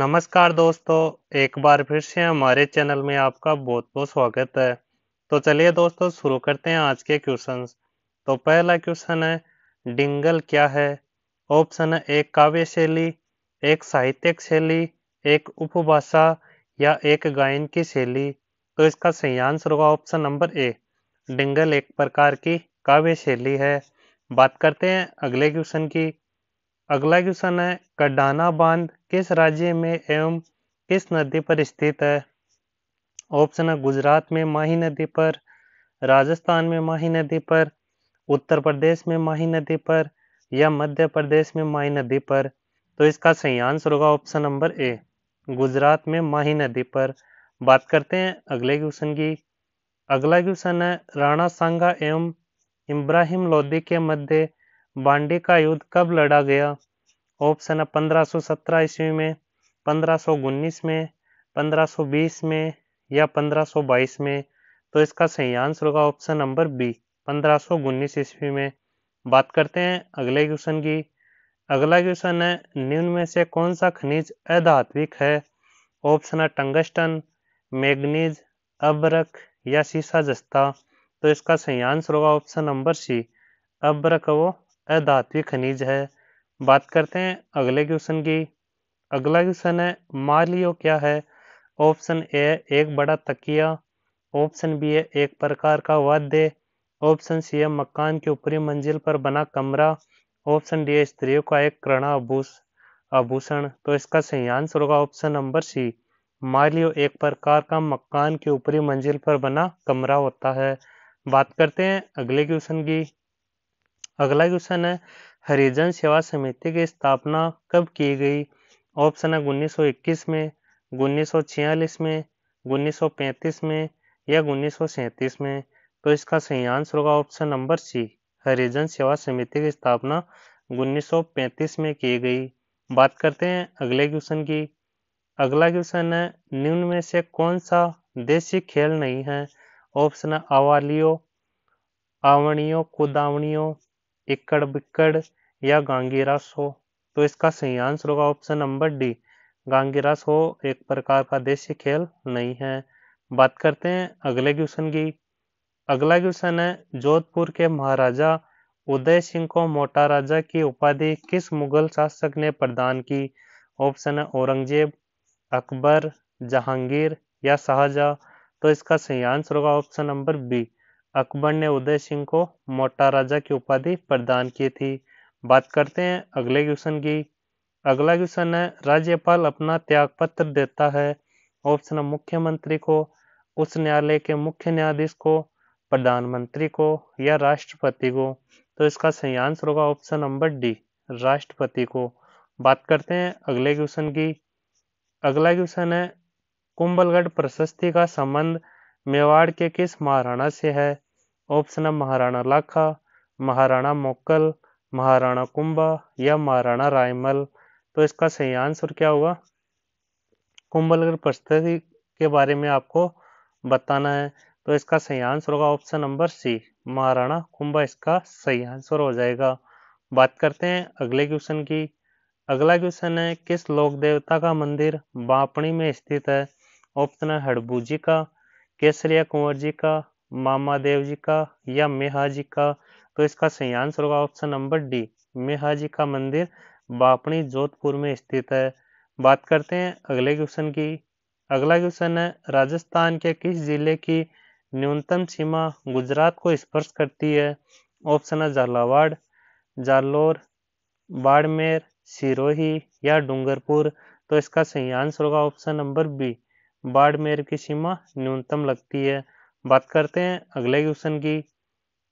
नमस्कार दोस्तों एक बार फिर से हमारे चैनल में आपका बहुत बहुत स्वागत है तो चलिए दोस्तों शुरू करते हैं आज के क्वेश्चन तो पहला क्वेश्चन है डिंगल क्या है ऑप्शन है एक काव्य शैली एक साहित्यिक शैली एक उपभाषा या एक गायन की शैली तो इसका सही आंसर होगा ऑप्शन नंबर ए डिंगल एक प्रकार की काव्य शैली है बात करते हैं अगले क्वेश्चन की अगला क्वेश्चन है कडाना बांध किस राज्य में एवं किस नदी पर स्थित है ऑप्शन है गुजरात में माही नदी पर राजस्थान में माही नदी पर उत्तर प्रदेश में माही नदी पर या मध्य प्रदेश में माही नदी पर तो इसका सही आंसर होगा ऑप्शन नंबर ए गुजरात में माही नदी पर बात करते हैं अगले क्वेश्चन की अगला क्वेश्चन है राणा सांगा एवं इब्राहिम लोधी के मध्य बांडी का युद्ध कब लड़ा गया ऑप्शन है पंद्रह सौ सत्रह ईस्वी में पंद्रह सौ उन्नीस में पंद्रह सौ बीस में या पंद्रह सौ बाईस में तो इसका सही आंसर होगा ऑप्शन नंबर बी पंद्रह सौ उन्नीस ईस्वी में बात करते हैं अगले क्वेश्चन की अगला क्वेश्चन है निम्न में से कौन सा खनिज अधात्विक है ऑप्शन है टंगस्टन मैग्नीज अब्रक या सीसा जस्ता तो इसका सही आंसर होगा ऑप्शन नंबर सी अब्रक वो अधात्विक खनिज है बात करते हैं अगले क्वेश्चन की अगला क्वेश्चन है मालियो क्या है ऑप्शन ए एक बड़ा तकिया ऑप्शन बी है एक प्रकार का वाद्य ऑप्शन सी है मकान की ऊपरी मंजिल पर बना कमरा ऑप्शन डी है स्त्रियों का एक करणा आभूषण तो इसका सही आंसर होगा ऑप्शन नंबर सी मालियो एक प्रकार का मकान के ऊपरी मंजिल पर बना कमरा होता है बात करते हैं अगले क्वेश्चन की अगला क्वेश्चन है हरिजन सेवा समिति की स्थापना कब की गई ऑप्शन है 1921 में 1946 में 1935 में या उन्नीस में तो इसका सही आंसर होगा ऑप्शन नंबर सी हरिजन सेवा समिति की स्थापना 1935 में की गई बात करते हैं अगले क्वेश्चन की अगला क्वेश्चन है निम्न में से कौन सा देशी खेल नहीं है ऑप्शन है आवालियो आवणियों कुदावणियों इक्कड़ बिक्कड़ या गांगीरास हो तो इसका सही आंसर होगा ऑप्शन नंबर डी गांगीरास हो एक प्रकार का देशी खेल नहीं है बात करते हैं अगले क्वेश्चन की अगला क्वेश्चन है जोधपुर के महाराजा उदय सिंह को मोटा राजा की उपाधि किस मुगल शासक ने प्रदान की ऑप्शन है औरंगजेब अकबर जहांगीर या शाहजहा तो इसका सही आंसर होगा ऑप्शन नंबर बी अकबर ने उदय सिंह को मोटा राजा की उपाधि प्रदान की थी बात करते हैं अगले क्वेश्चन की अगला क्वेश्चन है राज्यपाल अपना त्याग पत्र देता है ऑप्शन मुख्यमंत्री को उच्च न्यायालय के मुख्य न्यायाधीश को प्रधानमंत्री को या राष्ट्रपति को तो इसका सही आंसर होगा ऑप्शन नंबर डी राष्ट्रपति को बात करते हैं अगले क्वेश्चन की अगला क्वेश्चन है कुंभलगढ़ प्रशस्ति का संबंध मेवाड़ के किस महाराणा से है ऑप्शन है महाराणा लाखा महाराणा मोक्कल महाराणा कुंभा या महाराणा रायमल तो इसका सही आंसर क्या होगा कुंभलगढ़ परिस्थिति के बारे में आपको बताना है तो इसका सही आंसर होगा option number C Maharana Kumbha इसका सही आंसर हो जाएगा बात करते हैं अगले क्वेश्चन की अगला क्वेश्चन है किस लोक देवता का मंदिर बापणी में स्थित है ऑप्शन है हड़बू जी का केसरिया कुंवर जी का मामा देव जी का या मेहा जी का तो इसका सही आंसर होगा ऑप्शन नंबर डी मेहा जी का मंदिर बापणी जोधपुर में स्थित है बात करते हैं अगले क्वेश्चन की अगला क्वेश्चन है राजस्थान के किस जिले की न्यूनतम सीमा गुजरात को स्पर्श करती है ऑप्शन है झालावाड़ जालोर बाड़मेर सिरोही या डूंगरपुर तो इसका सही आंसर होगा ऑप्शन नंबर बी बाड़मेर की सीमा न्यूनतम लगती है बात करते हैं अगले क्वेश्चन की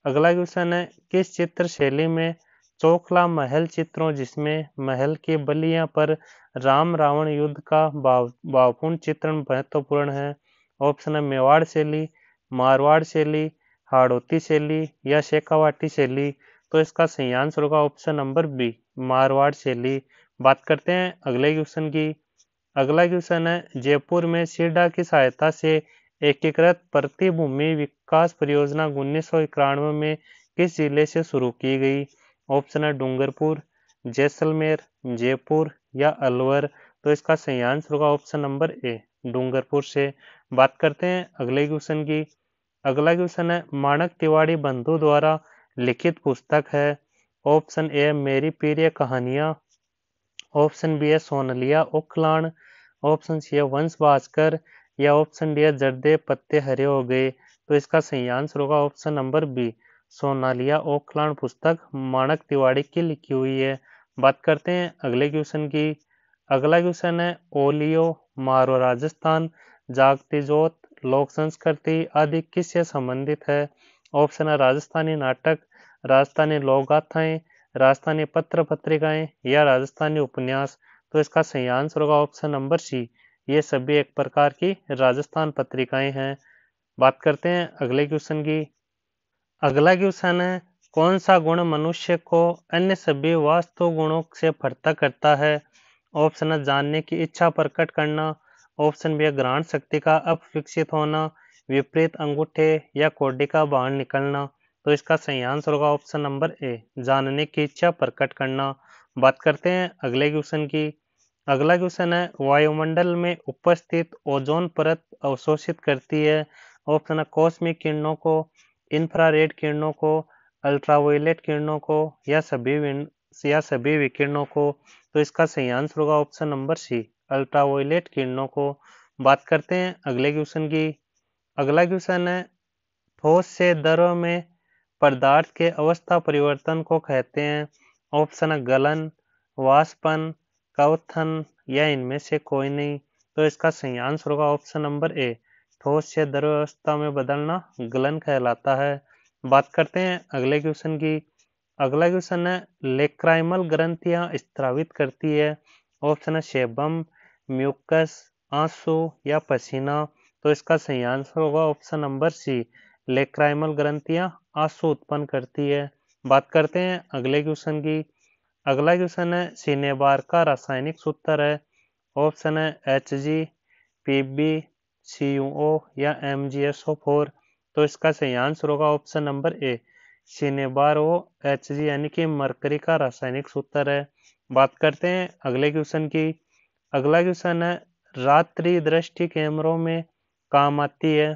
अगला क्वेश्चन है किस चित्र शैली में चोखला महल चित्रों जिसमें महल की बलिया पर राम रावण युद्ध का भावपूर्ण चित्रण महत्वपूर्ण है ऑप्शन है मेवाड़ शैली मारवाड़ शैली हाड़ोती शैली या शेखावाटी शैली तो इसका सही आंसर होगा ऑप्शन नंबर बी मारवाड़ शैली बात करते हैं अगले क्वेश्चन की अगला क्वेश्चन है जयपुर में सीडा की सहायता से एकीकृत प्रतिभूमि विकास परियोजना उन्नीस में किस जिले से शुरू की गई ऑप्शन है डूंगरपुर जैसलमेर जयपुर या अलवर तो इसका सही आंसर होगा ऑप्शन नंबर ए डूंगरपुर से बात करते हैं अगले क्वेश्चन की अगला क्वेश्चन है माणक तिवाड़ी बंधु द्वारा लिखित पुस्तक है ऑप्शन ए मेरी प्रिय कहानियां ऑप्शन बी है सोनलिया उखलान ऑप्शन सी है वंश भास्कर या ऑप्शन डी है जर्दे पत्ते हरे हो गए तो इसका सही आंसर होगा option number B Sonaliya Okhlan पुस्तक माणक तिवाड़ी की लिखी हुई है बात करते हैं अगले क्वेश्चन की अगला क्वेश्चन है ओलियो मारो राजस्थान जागती जोत लोक संस्कृति आदि किससे संबंधित है ऑप्शन है राजस्थानी नाटक राजस्थानी लोक गाथाएं राजस्थानी पत्र पत्रिकाएं या राजस्थानी उपन्यास तो इसका सही आंसर होगा ऑप्शन नंबर सी ये सभी एक प्रकार की राजस्थान पत्रिकाएं हैं बात करते हैं अगले क्वेश्चन की अगला क्वेश्चन है कौन सा गुण मनुष्य को अन्य सभी वास्तु गुणों से भरता करता है ऑप्शन है जानने की इच्छा प्रकट करना ऑप्शन बी ग्रहण शक्ति का अपविकसित होना विपरीत अंगूठे या कोडी का बाहर निकलना तो इसका सही आंसर होगा ऑप्शन नंबर ए जानने की इच्छा प्रकट करना बात करते हैं अगले क्वेश्चन की अगला क्वेश्चन है वायुमंडल में उपस्थित ओजोन परत अवशोषित करती है ऑप्शन है कॉस्मिक किरणों को इंफ्रारेड किरणों को अल्ट्रावायलेट किरणों को या सभी या सभी विकिरणों को तो इसका सही आंसर होगा ऑप्शन नंबर सी अल्ट्रावायलेट किरणों को बात करते हैं अगले क्वेश्चन की अगला क्वेश्चन है ठोस से दरों में पदार्थ के अवस्था परिवर्तन को कहते हैं ऑप्शन है गलन वाष्पन कवथन या इनमें से कोई नहीं तो इसका सही आंसर होगा ऑप्शन नंबर ए ठोस से द्रव अवस्था में बदलना गलन कहलाता है बात करते हैं अगले क्वेश्चन की अगला क्वेश्चन है लेक्राइमल ग्रंथियां स्त्रावित करती है ऑप्शन है शेबम म्यूकस आंसू या पसीना तो इसका सही आंसर होगा ऑप्शन नंबर सी लेक्राइमल ग्रंथियां आंसू उत्पन्न करती है बात करते हैं अगले क्वेश्चन की अगला क्वेश्चन है सीनेबार का रासायनिक सूत्र है ऑप्शन है H G P B C U O या M G S O four तो इसका सही आंसर होगा option number A O H G यानी कि मरकरी का रासायनिक सूत्र है बात करते हैं अगले क्वेश्चन की अगला क्वेश्चन है रात्रि दृष्टि कैमरों में काम आती है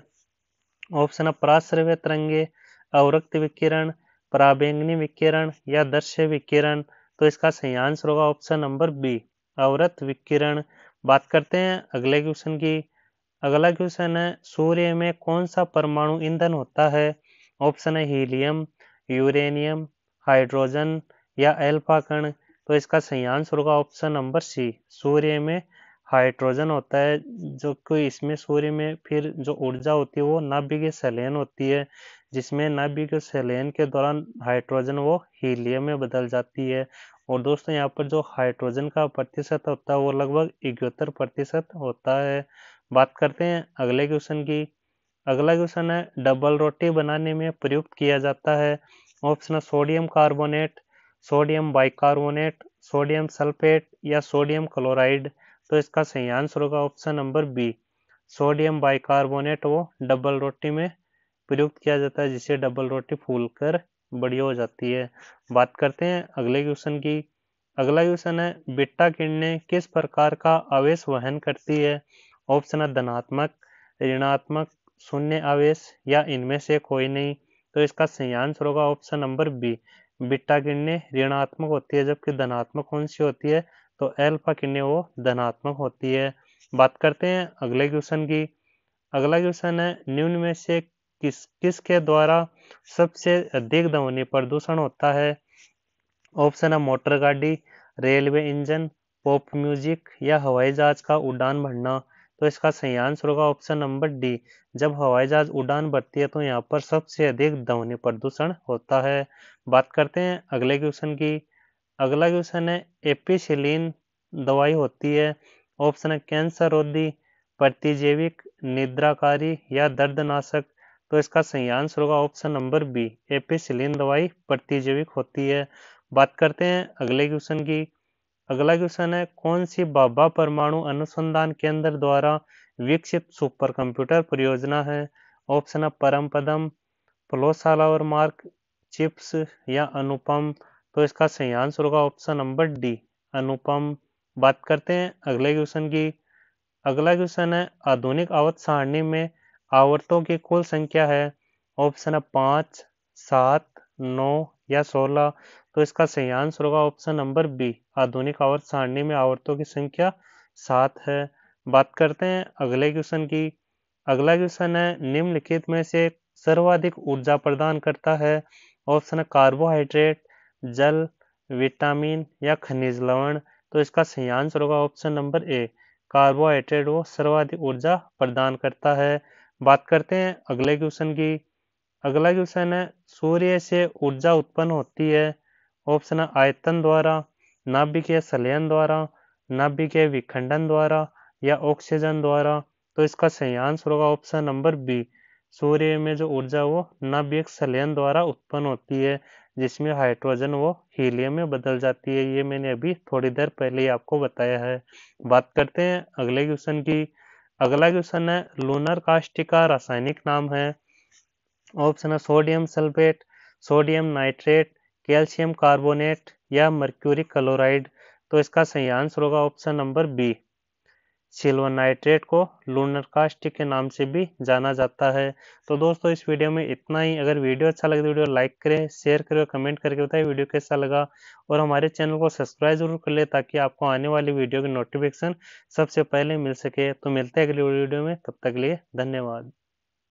ऑप्शन है प्राश्रव्य तरंगे अवरक्त विकिरण प्राबेंगनी विकिरण या दृश्य विकिरण तो इसका सही आंसर होगा ऑप्शन नंबर बी अवरत विकिरण बात करते हैं अगले क्वेश्चन की अगला क्वेश्चन है सूर्य में कौन सा परमाणु ईंधन होता है ऑप्शन है हीलियम यूरेनियम हाइड्रोजन या एल्फा कण तो इसका सही आंसर होगा ऑप्शन नंबर सी सूर्य में हाइड्रोजन होता है जो कि इसमें सूर्य में फिर जो ऊर्जा होती है वो के सेलेन होती है जिसमें के सेलेन के दौरान हाइड्रोजन वो हीलियम में बदल जाती है और दोस्तों यहाँ पर जो हाइड्रोजन का प्रतिशत होता है वो लगभग इकहत्तर प्रतिशत होता है बात करते हैं अगले क्वेश्चन की अगला क्वेश्चन है डबल रोटी बनाने में प्रयुक्त किया जाता है ऑप्शन है sodium carbonate sodium bicarbonate sodium sulphate या सोडियम क्लोराइड तो इसका सही आंसर होगा option number B sodium bicarbonate वो डबल रोटी में प्रयुक्त किया जाता है जिसे डबल रोटी फूल कर बड़ी हो जाती है बात करते हैं अगले क्वेश्चन की अगला क्वेश्चन है बिट्टा किरणें किस प्रकार का आवेश वहन करती है ऑप्शन है धनात्मक ऋणात्मक शून्य आवेश या इनमें से कोई नहीं तो इसका सही आंसर होगा ऑप्शन नंबर बी बिट्टा किरणें ऋणात्मक होती है जबकि धनात्मक कौन सी होती है तो एल्फा किरणें वो धनात्मक होती है बात करते हैं अगले क्वेश्चन की अगला क्वेश्चन है निम्न में से किस किसके द्वारा सबसे अधिक ध्वनि प्रदूषण होता है ऑप्शन है मोटर गाड़ी रेलवे इंजन पॉप म्यूजिक या हवाई जहाज का उड़ान भरना तो इसका सही आंसर होगा ऑप्शन नंबर डी जब हवाई जहाज उड़ान भरती है तो यहाँ पर सबसे अधिक ध्वनि प्रदूषण होता है बात करते हैं अगले क्वेश्चन की अगला क्वेश्चन है एपिसिलिन दवाई होती है ऑप्शन है कैंसर रोधी प्रतिजैविक निद्राकारी या दर्दनाशक तो इसका सही आंसर होगा ऑप्शन नंबर बी एपिसिलिन दवाई प्रतिजैविक होती है बात करते हैं अगले क्वेश्चन की अगला क्वेश्चन है कौन सी बाबा परमाणु अनुसंधान केंद्र द्वारा विकसित सुपर कंप्यूटर परियोजना है ऑप्शन है परम पदम प्लोसाला और मार्क चिप्स या अनुपम तो इसका सही आंसर होगा ऑप्शन नंबर डी अनुपम बात करते हैं अगले क्वेश्चन की अगला क्वेश्चन है आधुनिक आवत सारणी में आवर्तों की कुल संख्या है ऑप्शन है पांच सात नौ या सोलह तो इसका सही आंसर होगा ऑप्शन नंबर बी आधुनिक आवर्त सारणी में आवर्तों की संख्या सात है बात करते हैं अगले क्वेश्चन की अगला क्वेश्चन है निम्नलिखित में से सर्वाधिक ऊर्जा प्रदान करता है ऑप्शन है कार्बोहाइड्रेट जल विटामिन या खनिज लवण तो इसका सही आंसर होगा ऑप्शन नंबर ए कार्बोहाइड्रेट वो सर्वाधिक ऊर्जा प्रदान करता है बात करते हैं अगले क्वेश्चन की अगला क्वेश्चन है सूर्य से ऊर्जा उत्पन्न होती है ऑप्शन है आयतन द्वारा नाभिकीय सलयन द्वारा नाभिकीय विखंडन द्वारा या ऑक्सीजन द्वारा तो इसका सही आंसर होगा ऑप्शन नंबर बी सूर्य में जो ऊर्जा वो नाभिक सलयन द्वारा उत्पन्न होती है जिसमें हाइड्रोजन वो हीलियम में बदल जाती है ये मैंने अभी थोड़ी देर पहले ही आपको बताया है बात करते हैं अगले क्वेश्चन की अगला क्वेश्चन है लूनर काष्टी का रासायनिक नाम है ऑप्शन है sodium sulphate sodium nitrate calcium carbonate या मर्क्यूरिक क्लोराइड तो इसका सही आंसर होगा option number B silver nitrate को लूनर कास्ट के नाम से भी जाना जाता है तो दोस्तों इस वीडियो में इतना ही अगर वीडियो अच्छा लगे तो वीडियो लाइक करें शेयर करें कमेंट करके बताएं वीडियो कैसा लगा और हमारे चैनल को सब्सक्राइब जरूर कर ले ताकि आपको आने वाली वीडियो की नोटिफिकेशन सबसे पहले मिल सके तो मिलते हैं अगले वीडियो में तब तक लिए धन्यवाद